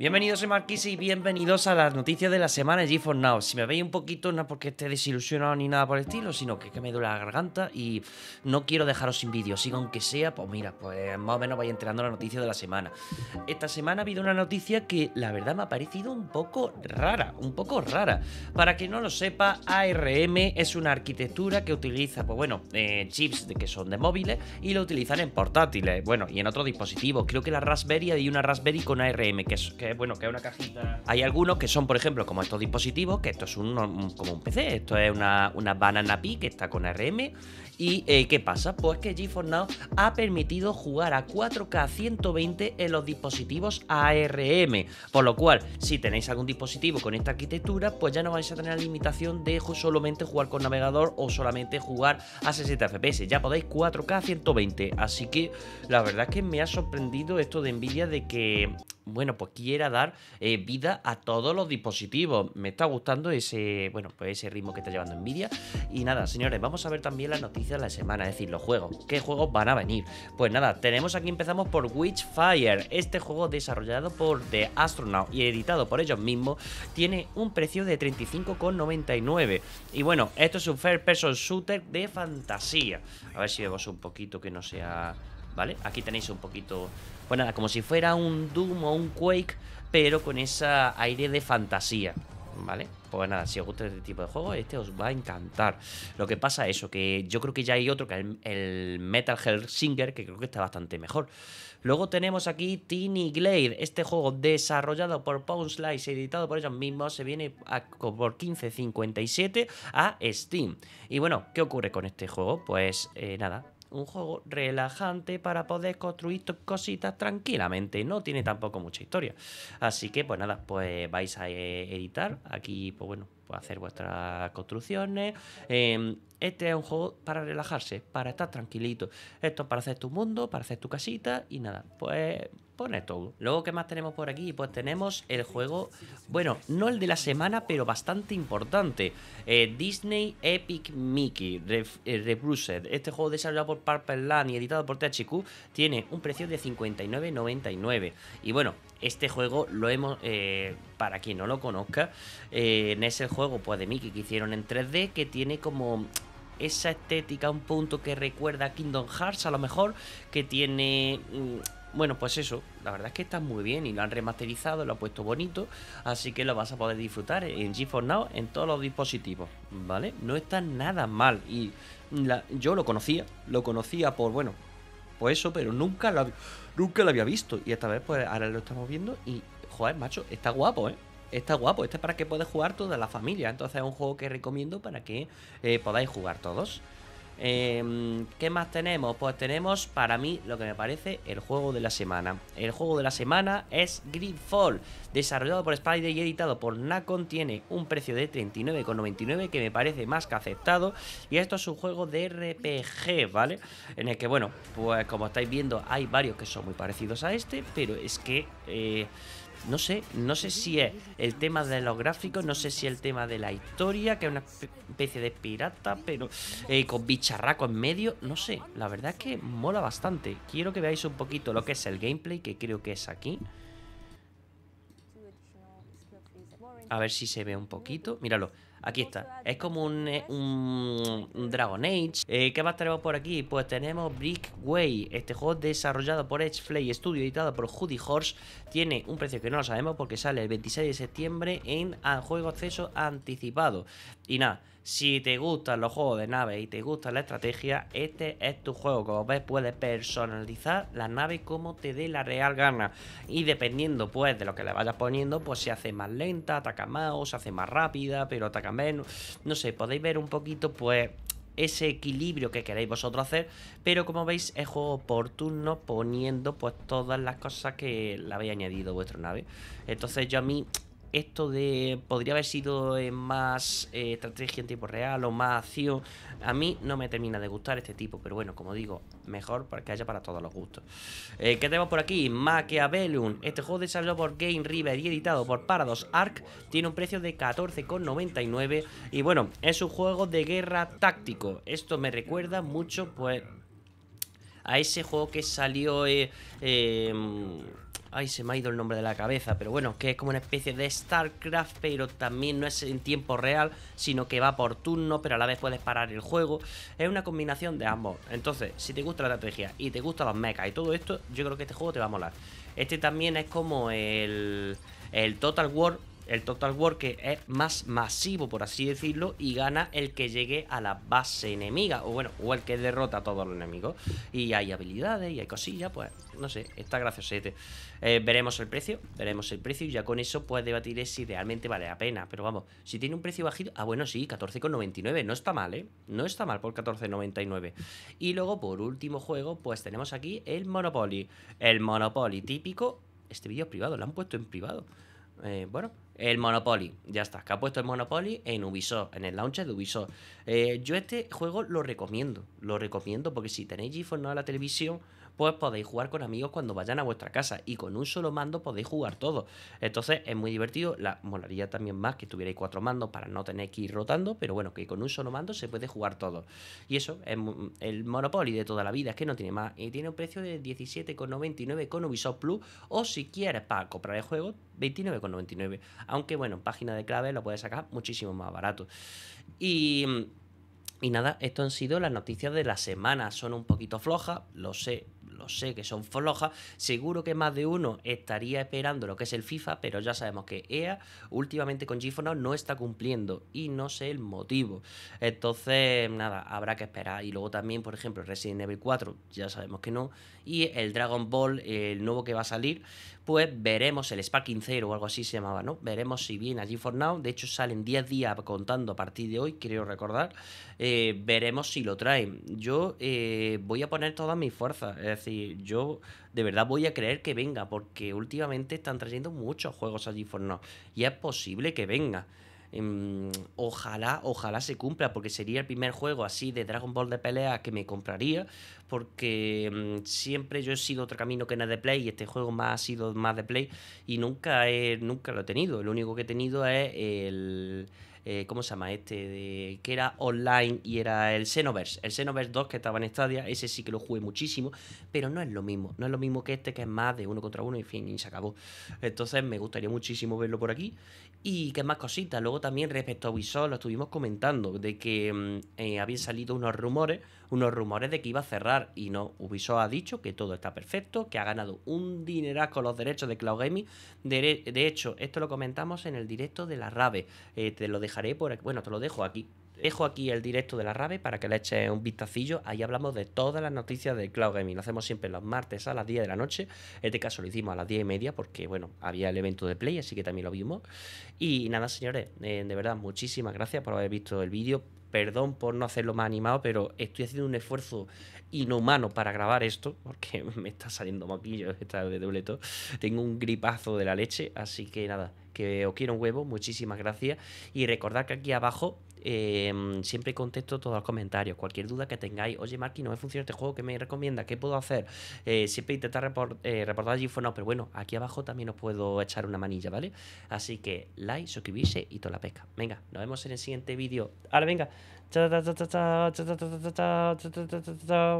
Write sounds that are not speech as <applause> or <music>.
Bienvenidos, soy Marquise y bienvenidos a las noticias de la semana de 4 Now. Si me veis un poquito, no es porque esté desilusionado ni nada por el estilo, sino que, es que me duele la garganta y no quiero dejaros sin vídeo. sigo aunque sea, pues mira, pues más o menos vais enterando la noticia de la semana. Esta semana ha habido una noticia que la verdad me ha parecido un poco rara, un poco rara. Para que no lo sepa, ARM es una arquitectura que utiliza, pues bueno, eh, chips que son de móviles y lo utilizan en portátiles, bueno, y en otros dispositivos. Creo que la Raspberry hay una Raspberry con ARM, que es bueno, que es una cajita. Hay algunos que son, por ejemplo, como estos dispositivos, que esto es como un PC, esto es una, Banana Pi que está con RM. ¿Y eh, qué pasa? Pues que GeForce Now ha permitido jugar a 4K 120 en los dispositivos ARM. Por lo cual, si tenéis algún dispositivo con esta arquitectura, pues ya no vais a tener la limitación de solamente jugar con navegador o solamente jugar a 60 FPS. Ya podéis 4K 120. Así que la verdad es que me ha sorprendido esto de envidia de que bueno, pues quiera dar eh, vida a todos los dispositivos. Me está gustando ese, bueno, pues ese ritmo que está llevando Nvidia. Y nada, señores, vamos a ver también las noticias de la semana, es decir, los juegos. ¿Qué juegos van a venir? Pues nada, tenemos aquí, empezamos por Witchfire. Este juego desarrollado por The Astronaut y editado por ellos mismos, tiene un precio de 35,99. Y bueno, esto es un first person shooter de fantasía. A ver si vemos un poquito que no sea ¿vale? Aquí tenéis un poquito, pues nada, como si fuera un Doom o un Quake, pero con ese aire de fantasía, ¿vale? Pues nada, si os gusta este tipo de juego este os va a encantar. Lo que pasa es eso, que yo creo que ya hay otro, que es el, Metal Metal Singer que creo que está bastante mejor. Luego tenemos aquí Tiny Glade, este juego desarrollado por Pound Slice, editado por ellos mismos, se viene por 15.57 a Steam. Y bueno, ¿qué ocurre con este juego? Pues eh, nada, un juego relajante para poder construir cositas tranquilamente. No tiene tampoco mucha historia. Así que, pues nada, pues vais a e-, editar. Aquí, pues bueno, pues hacer vuestras construcciones. Em, este es un juego para relajarse, para estar tranquilito. Esto es para hacer tu mundo, para hacer tu casita y nada, pues Luego, ¿qué más tenemos por aquí? Pues tenemos el juego, bueno, no el de la semana, pero bastante importante. Eh, Disney Epic Mickey eh, Rebrushed. Este juego desarrollado por Purple Land y editado por THQ tiene un precio de 59,99. Y bueno, este juego lo hemos, eh, para quien no lo conozca, es el juego pues, de Mickey que hicieron en 3D que tiene como esa estética, un punto que recuerda a Kingdom Hearts a lo mejor, que tiene mm, bueno, pues eso, la verdad es que está muy bien y lo han remasterizado, lo han puesto bonito, así que lo vas a poder disfrutar en GeForce Now en todos los dispositivos, ¿vale? No está nada mal y yo lo conocía, lo conocía por, bueno, por eso, pero nunca lo, nunca lo había visto y esta vez pues ahora lo estamos viendo y, joder, macho, está guapo, ¿eh? está guapo. Este es para que puedas jugar toda la familia. Entonces es un juego que recomiendo para que eh, podáis jugar todos. Eh, ¿Qué más tenemos? Pues tenemos para mí lo que me parece el juego de la semana. El juego de la semana es Gridfall, desarrollado por Spider y editado por Nacon. Tiene un precio de 39,99 que me parece más que aceptado. Y esto es un juego de RPG, ¿vale? En el que, bueno, pues como estáis viendo, hay varios que son muy parecidos a este, pero es que... Eh, no sé, no sé si es el tema de los gráficos, no sé si el tema de la historia, que es una especie de pirata, pero eh, con bicharraco en medio, no sé, la verdad es que mola bastante. Quiero que veáis un poquito lo que es el gameplay, que creo que es aquí. A ver si se ve un poquito, míralo. Aquí está. Es como un, eh, Dragon Age. Eh, ¿Qué más tenemos por aquí? Pues tenemos Way. Este juego desarrollado por Flay Studio, editado por Judy Horse. Tiene un precio que no lo sabemos porque sale el 26 de septiembre en juego acceso anticipado. Y nada. Si te gustan los juegos de nave y te gusta la estrategia, este es tu juego. Como ves, puedes personalizar la nave como te dé la real gana. Y dependiendo pues de lo que le vayas poniendo, pues se hace más lenta, ataca más o se hace más rápida, pero ataca menos. No sé, podéis ver un poquito, pues, ese equilibrio que queréis vosotros hacer, pero como veis es oportuno poniendo pues todas las cosas que le habéis añadido vuestra nave. Entonces yo a mí esto de podría haber sido eh, más eh, estrategia en tiempo real o más acción, a mí no me termina de gustar este tipo, pero bueno, como digo, mejor para que haya para todos los gustos. Eh, ¿Qué tenemos por aquí? Maquiavelum, Este juego desarrollado por Game River y editado por Parados Arc tiene un precio de 14,99 y bueno, es un juego de guerra táctico. Esto me recuerda mucho pues a ese juego que salió... Eh, em, Ay, se me ha ido el nombre de la cabeza, pero bueno, que es como una especie de StarCraft, pero también no es en tiempo real, sino que va por turno, pero a la vez puedes parar el juego. Es una combinación de ambos. Entonces, si te gusta la estrategia y te gustan los mechas y todo esto, yo creo que este juego te va a molar. Este también es como el, el Total War, el Total War que es más masivo, por así decirlo, y gana el que llegue a la base enemiga, o bueno, o el que derrota a todos los enemigos. Y hay habilidades y hay cosillas, pues no sé, está gracioso Eh, veremos el precio, veremos el precio y ya con eso pues debatiré si realmente vale la pena. Pero vamos, si tiene un precio bajito, ah bueno, sí, 14,99, no está mal, ¿eh? No está mal por 14,99. Y luego por último juego, pues tenemos aquí el Monopoly. El Monopoly típico, este vídeo es privado, lo han puesto en privado. Eh, bueno, el Monopoly, ya está, que ha puesto el Monopoly en Ubisoft, en el launcher de Ubisoft. Eh, yo este juego lo recomiendo, lo recomiendo porque si tenéis GeForce no a la televisión, pues podéis jugar con amigos cuando vayan a vuestra casa y con un solo mando podéis jugar todo Entonces es muy divertido, la molaría también más que tuvierais cuatro mandos para no tener que ir rotando, pero bueno, que con un solo mando se puede jugar todo. Y eso es el Monopoly de toda la vida, es que no tiene más. Y tiene un precio de 17,99 con Ubisoft Plus o si quieres para comprar el juego 29,99. Aunque bueno, en página de clave lo puedes sacar muchísimo más barato. Y, y nada, esto han sido las noticias de la semana. Son un poquito flojas, lo sé, lo sé que son flojas, seguro que más de uno estaría esperando lo que es el FIFA, pero ya sabemos que EA últimamente con Gifono no está cumpliendo y no sé el motivo. Entonces, nada, habrá que esperar. Y luego también, por ejemplo, Resident Evil 4, ya sabemos que no. Y el Dragon Ball, el nuevo que va a salir, veremos el Sparking 15 o algo así se llamaba, ¿no? Veremos si viene a for Now. De hecho, salen 10 días contando a partir de hoy, creo recordar. Eh, veremos si lo traen. Yo eh, voy a poner toda mi fuerza, Es decir, yo de verdad voy a creer que venga, porque últimamente están trayendo muchos juegos a for Now. Y es posible que venga. Em, ojalá, ojalá se cumpla, porque sería el primer juego así de Dragon Ball de pelea que me compraría, porque em, siempre yo he sido otro camino que no de play y este juego más ha sido más de play y nunca, he, nunca lo he tenido. Lo único que he tenido es el eh, ¿cómo se llama este? De, que era online y era el Xenoverse. El Xenoverse 2 que estaba en Stadia, ese sí que lo jugué muchísimo, pero no es lo mismo. No es lo mismo que este que es más de uno contra uno y fin, y se acabó. Entonces me gustaría muchísimo verlo por aquí. Y que más cositas. Luego también respecto a Ubisoft lo estuvimos comentando de que mm, eh, habían salido unos rumores, unos rumores de que iba a cerrar y no. Ubisoft ha dicho que todo está perfecto, que ha ganado un dinerazo los derechos de Cloud Gaming. De, hecho, esto lo comentamos en el directo de la RAVE. Eh, te lo de por Bueno, te lo dejo aquí. Dejo aquí el directo de la rave para que le eches un vistacillo. Ahí hablamos de todas las noticias de Cloud Gaming. Lo hacemos siempre los martes a las 10 de la noche. este caso lo hicimos a las 10 y media porque, bueno, había el evento de Play, así que también lo vimos. Y nada, señores, eh, de verdad, muchísimas gracias por haber visto el vídeo. Perdón por no hacerlo más animado, pero estoy haciendo un esfuerzo inhumano para grabar esto, porque <laughs> me está saliendo moquillo, está de dobleto. Tengo un gripazo de la leche, así que nada, que os quiero un huevo, muchísimas gracias. Y recordad que aquí abajo siempre contesto todos los comentarios, cualquier duda que tengáis. Oye, Marky no me funciona este juego, ¿qué me recomienda? ¿Qué puedo hacer? siempre intentar reportar allí fue no, pero bueno, aquí abajo también os puedo echar una manilla, ¿vale? Así que like, suscribirse y toda la pesca. Venga, nos vemos en el siguiente vídeo. Ahora, venga. chao, chao.